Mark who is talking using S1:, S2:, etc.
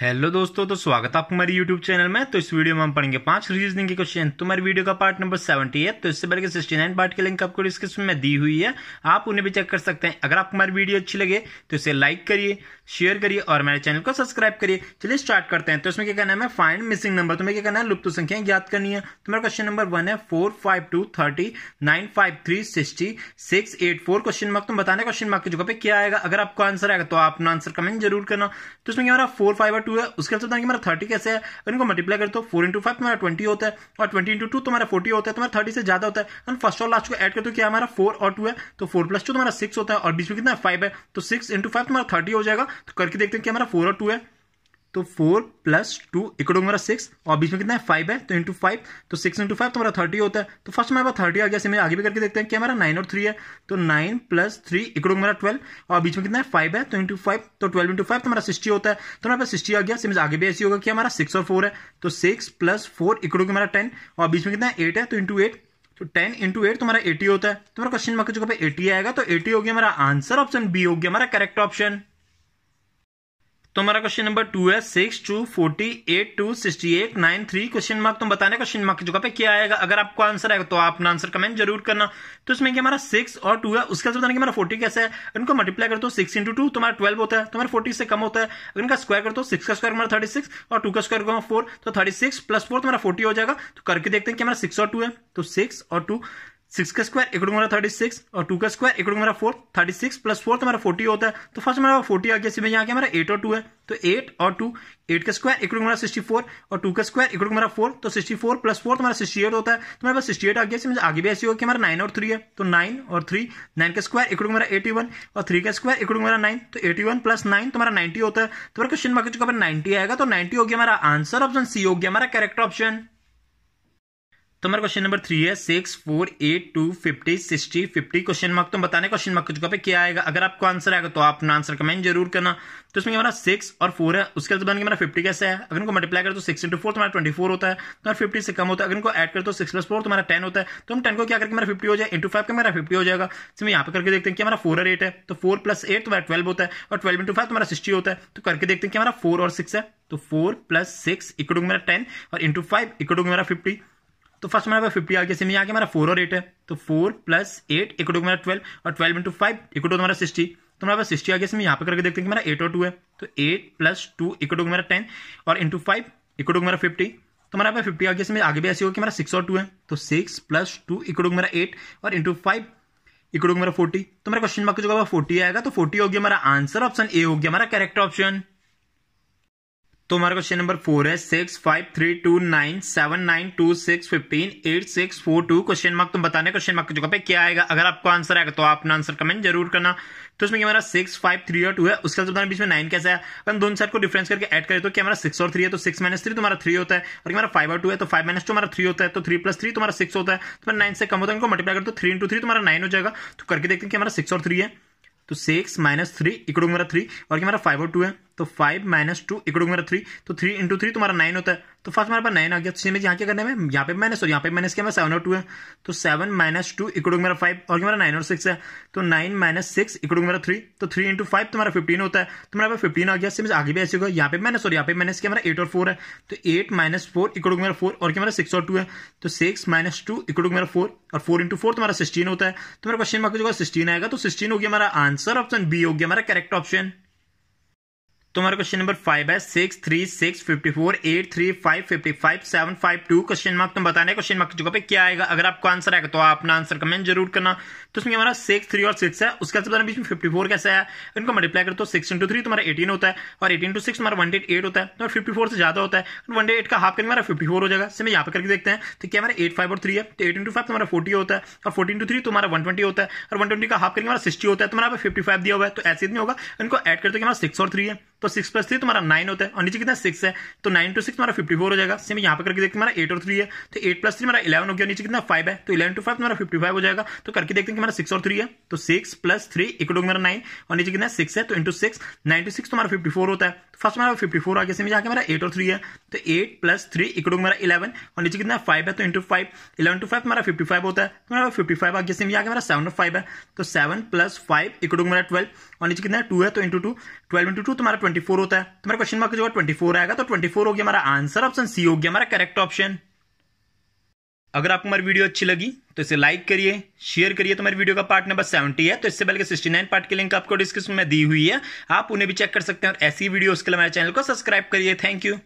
S1: hello दोस्तों तो स्वागत है आपको हमारे यूट्यूब चैनल में तो इस वीडियो में हम पढ़ेंगे पांच रीजनिंग के क्वेश्चन तो हमारी वीडियो का पार्ट नंबर सेवेंटी है तो इससे पहले के सिक्सटी नाइन पार्ट के लिंक आपको डिस्क्रिप्शन में दी हुई है आप उन्हें भी चेक कर सकते हैं अगर आपको हमारी वीडियो अच्छी लगे तो इसे लाइक करिए शेयर करिए और हमारे चैनल को सब्सक्राइब करिए चलिए स्टार्ट करते हैं तो इसमें क्या करना है फाइंड मिसिंग नंबर तुम्हें क्या करना है लुप्त संख्या ज्ञात करनी है तुम्हारा क्वेश्चन नंबर वन है four five two thirty nine five three sixty six eight four question mark तुम बताने क्वेश्चन मार्क की जगह पे क्या आएगा अगर आपको आंसर आएगा तो आप अपना आंसर कमेंट जरूर करना तो इसमें क्या हो रहा है फोर फाइव टू है उसके हिसाब है मेरा थर्टी कैसे है अगर इनको मल्टीप्लाई करते तो फोर इंटू फाइव तुम्हारा ट्वेंटी होता है और ट्वेंटी इंटू टू तुम्हारा फोर्टी होता है तुम्हारा थर्टी से ज्यादा होता है एंड फर्स्ट और लास्ट को एड कर तो क्या हमारा फोर और टू है तो फोर प्लस टू तुम्हारा सिक्स होता है और बीच में कितना फाइव है तो सिक्स इंटू फाइव तुम्हारा थर्टी हो जाएगा तो करके देखते हैं कि हमारा फोर और टू है तो फोर प्लस टू इकड़ो मेरा सिक्स और बीच में कितना है फाइव है तो इंटू फाइव तो सिक्स इंटू फाइव तो मेरा थर्टी होता है तो फर्स्ट में हमारे थर्टी आ गया मैं आगे भी करके देखते हैं क्या हमारा नाइन और थ्री है तो नाइन प्लस थ्री इकड़ो मेरा ट्वेल्व और बीच में कितना है फाइव है तो इंटू फाइव तो ट्वेल्व इंटू फाइव तो हमारा सिक्सटी होता है तो हमारे पास सिक्सटी आ गया सिमेज आगे भी ऐसी होगा कि हमारा सिक्स और फोर है तो सिक्स प्लस फोर इकड़ो मेरा टेन और बीच में कितना है एट है तो इंटू एट तो टेन इंटू एट तुम्हारा एटी होता है तुम्हारा क्वेश्चन मार्क जगह एटी आएगा तो एटी हो गया हमारा आंसर ऑप्शन बी हो गया हमारा करेक्ट ऑप्शन तो हमारा क्वेश्चन नंबर टू है six two forty eight two sixty eight nine three question mark तुम बताने क्वेश्चन मार्क की जगह पे क्या आएगा अगर आपको आंसर आएगा तो आप अपना आंसर कमेंट जरूर करना तो इसमें कि हमारा सिक्स और टू है उसके बताने कि हमारा फोर्टी कैसे है उनको मल्टीप्लाई करते हो सिक्स इंटू टू तुम्हारा ट्वेल्व होता है तुम्हारा तो फोर्टी से कम होता है अगर इनका स्क्वायर करते हो सिक्स का स्क्वायर हमारा थर्टी सिक्स और टू का स्क्वायर हमारा फोर तो थर्टी सिक्स प्लस फोर तुम्हारा फोर्टी हो जाएगा तो करके देखते हैं कि हमारा सिक्स और टू है तो सिक्स और टू सिक्स का स्क्वायर एक हमारा थर्टी सिक्स और टू का स्क्वायर एक हमारा four thirty six plus four तो हमारा फोर्टी होता है तो फर्स्ट हमारा फोर्टी आ गया इसमें यहाँ के हमारा एट और टू है तो एट और टू एट का स्क्वायर एक हमारा सिक्सटी फोर और टू का स्क्वायर एक हमारा फोर तो सिक्सटी फोर प्लस फोर हमारा सिक्सटी एट होता है तो हमारे पास सिक्सटी एट आ गया इसमें आगे भी ऐसी होगी हमारा नाइन और थ्री है तो नाइन और थ्री नाइन का स्क्वायर एक हमारा एटी वन और थ्री का स्क्वायर एक हमारा नाइन तो एटी वन प्लस नाइन तुम्हारा नाइन्टी होता है तो मेरा क्वेश्चन मार्क चुका नाइन्टी आएगा तो नाइन्टी हो गया हमारा आंसर ऑप्शन सी हो गया हमारा करेक्ट ऑप्शन तो हमारा क्वेश्चन नंबर थ्री है six four eight two fifty sixty fifty question mark तो बताने क्वेश्चन मार्क जगह पे क्या आएगा अगर आपको आंसर आएगा तो आप अपना आंसर कमेंट जरूर करना तो इसमें हमारा सिक्स और फोर है उसके बाद हमारा फिफ्टी कैसे है अगर उनको मल्टीप्लाई करो तो सिक्स इंटू फोर तुम्हारा ट्वेंटी फोर होता है तो फिफ्टी से कम होता है अगर उनको एड कर तो सिक्स प्लस फोर तुम्हारा टेन होता है तो हम टेन को क्या करके मेरा फिफ्टी हो जाए इंटू फाइव का मेरा फिफ्टी हो जाएगा इसमें तो यहाँ पर करके देखते हैं कि हमारा फोर और एट है तो फोर प्लस एट तुम्हारा ट्वेल्व होता है और ट्वेल्व इंटू फाइव तुम्हारा सिक्सटी होता है तो करके देखते हैं कि हमारा फोर और सिक्स है तो फोर प्लस सिक्स इकड़ूंग मेरा टेन और इंटू फाइव इकड़ूंग मेरा फिफ्टी तो फर्स्ट मेरा पास फिफ्टी आ गया सेमी यहाँ के फोर और एट है तो फोर प्लस एट एक टू मेरा ट्वेल्व और twelve into five equal to sixty तो मेरा तो पास सिक्सटी आ गया इसमें यहाँ पे करके देखते हैं कि मेरा एट और टू है तो eight plus two equal to मेरा टेन और इंटू फाइव इक्वल टू मेरा फिफ्टी तो मेरा पास फिफ्टी आ गया इसमें आगे भी ऐसे हो कि मेरा सिक्स और टू है तो six plus two equal to मेरा एट और इंटू फाइव इक्वल टू मेरा फोर्टी तो मेरा क्वेश्चन मार्क जो होगा फोर्टी आएगा तो फोर्टी हो गया हमारा आंसर ऑप्शन ए हो गया हमारा कैरेक्टर ऑप्शन तो हमारा क्वेश्चन नंबर फोर है six five three two nine seven nine to six fifteen eight six four two question mark तुम बताने क्वेश्चन मार्क की जगह पे क्या आएगा अगर आपको आंसर आएगा तो आप अपना आंसर कमेंट जरूर करना तो इसमें हमारा सिक्स फाइव थ्री और टू है उसके बाद बीच में नाइन कैसे है अगर दोनों साइड को डिफरेंस करके ऐड करें तो क्या हमारा सिक्स और थ्री है तो सिक्स माइनस थ्री तुम्हारा थ्री होता है और हमारा फाइव और टू है तो फाइव माइनस टू हमारा थ्री होता है तो थ्री प्लस थ्री तुम्हारा सिक्स होता है तो नाइन से कम होता है इनको मल्टीप्लाई करते थ्री इंटू थ्री तुम्हारा नाइन हो जाएगा तो करके देखते हैं कि हमारा सिक्स और थ्री है तो सिक्स माइनस थ्री इकड़ो मेरा थ्री और हमारा फाइव और टू है तो फाइव माइनस टू इकड़ो मेरा थ्री तो थ्री इंटू थ्री तुम्हारा नाइन होता है तो फर्स्ट हमारे पास नाइन आ गया तो सेम यहाँ क्या करने में यहाँ पे माइनस और यहाँ पे माइनस क्या मैं सेवन और टू है तो सेवन माइनस टू इकड़ो मेरा फाइव और मेरा नाइन और सिक्स है तो नाइन माइनस सिक्स इकड़ो मेरा थ्री तो थ्री इंटू फाइव तुम्हारा फिफ्टीन होता है तुम्हारा तो पास फिफ्टीन आ गया सेम आगे भी ऐसे होगा यहाँ पे माइनस और यहाँ पे माइनस क्या मेरा एट और फोर है तो एट माइनस फोर इकड़ो मेरा फोर और क्या मेरा सिक्स और टू है तो सिक्स माइनस टू इकड़ो मेरा फोर और फोर इंटू फोर तुम्हारा सिक्सटीन होता है तुम्हारा क्वेश्चन मार्क जो सिक्सटीन आएगा तो सिक्सटीन हो गया हमारा आंसर ऑप्शन बी हो गया हमारा करेक्ट ऑप्शन तो हमारा क्वेश्चन नंबर फाइव है six three six fifty four eight three five fifty five seven five two question mark तुम बताने क्वेश्चन मार्क की जगह पे क्या आएगा अगर आपको आंसर आएगा तो आप अपना आंसर कमेंट जरूर करना तो उसमें हमारा सिक्स थ्री और सिक्स है उसका बाद बीच में फिफ्टी फोर कैसे है इनको मल्टीप्लाई करो सिक्स इंटू थ्री तुम्हारा एटीन होता है और एटीन टू सिक्स हमारा वन डेट एट होता है तो फिफ्टी फोर से ज्यादा होता है वन डेट का हाफ करेंगे हमारा फिफ्टी फोर हो जाएगा सेम यहाँ पर करके देखते हैं तो क्या हमारा एट फाइव और थ्री है तो एट इंटू फाइव तुम्हारा फोर्टी होता है और फोर्टी इंटू थ्री तुम्हारा वन ट्वेंटी होता है और वन ट्वेंटी का हाफ करके हमारा सिक्सटी होता है तुम्हारा फिफ्टी फाइव दिया हुआ है तो ऐसे नहीं होगा इनको एड करते हमारा सिक्स और थ्री है तो सिक्स प्लस थ्री तुम्हारा नाइन होता है और नीचे कितना सिक्स है तो नाइन टू सिक्स तुम्हारा फिफ्टी फोर हो जाएगा सेम यहाँ पर करके देखते हमारा एट और थ्री है तो एट प्लस थ्री हमारा इलेवन हो गया नीचे कितना फाइव है तो इलेवन टू फाइव तुम्हारा फिफ्टी फाइव हो जाएगा तो करके देखते हैं कि हमारा सिक्स और थ्री है तो सिक्स प्लस थ्री इक्वल मेरा नाइन और नीचे कितना सिक्स है तो into six nine to six तुम्हारा फिफ्टी फोर होता है तो फर्स्ट हमारा फिफ्टी फोर आगे सेम जाकर मेरा एट और थ्री है तो एट प्लस थ्री इक्वल मेरा इलेवन और नीचे कितना फाइव है तो into five eleven to five तुम्हारा फिफ्टी फाइव होता है तुम्हारा फिफ्टी फाइव आगे सेम जाकर मेरा सेवन और फाइव है तो सेवन प्लस फाइव इक्वल मेरा ट्वेल्व और नीचे कितना टू है तो into two twelve into two तुम्हारा ट्वेंटी फोर होता है तो मेरा क्वेश्चन मार्क जो ट्वेंटी फोर आएगा तो ट्वेंटी फोर हो गया हमारा आंसर ऑप्शन सी हो गया हमारा करेक्ट ऑप्शन अगर आपको हमारी वीडियो अच्छी लगी तो इसे लाइक करिए शेयर करिए तो मेरे वीडियो का पार्ट नंबर सेवेंटी है तो इससे पहले सिक्सटी नाइन पार्ट की लिंक आपको डिस्क्रिप्शन में दी हुई है आप उन्हें भी चेक कर सकते हैं और ऐसी वीडियो के लिए हमारे चैनल को सब्सक्राइब करिए थैंक यू